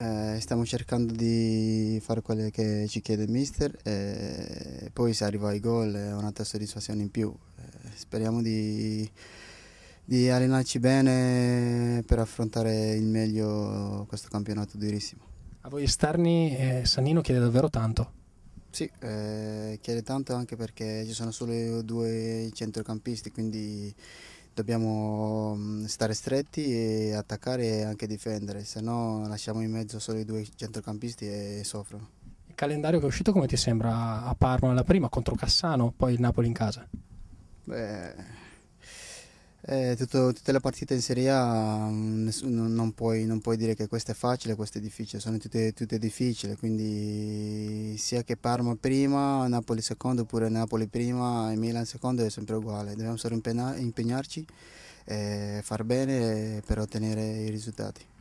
Eh, stiamo cercando di fare quello che ci chiede il mister e eh, poi se arriva ai gol è un'altra soddisfazione in più. Eh, speriamo di, di, allenarci bene per affrontare il meglio questo campionato durissimo. A voi esterni eh, Sannino chiede davvero tanto. Sì, eh, chiede tanto anche perché ci sono solo due centrocampisti, quindi dobbiamo mm, stare stretti e attaccare e anche difendere, se no lasciamo in mezzo solo i due centrocampisti e soffrono. Il calendario che è uscito come ti sembra a Parma la prima contro Cassano, poi il Napoli in casa? Beh eh, tutto, tutte le partite in Serie A mm, nessuno, non, puoi, non, puoi, dire che questa è facile, questa è difficile, sono tutte, tutte difficili, quindi sia che Parma prima, Napoli secondo, oppure Napoli prima e Milan secondo è sempre uguale, dobbiamo solo impegna, impegnarci, eh, far bene eh, per ottenere i risultati.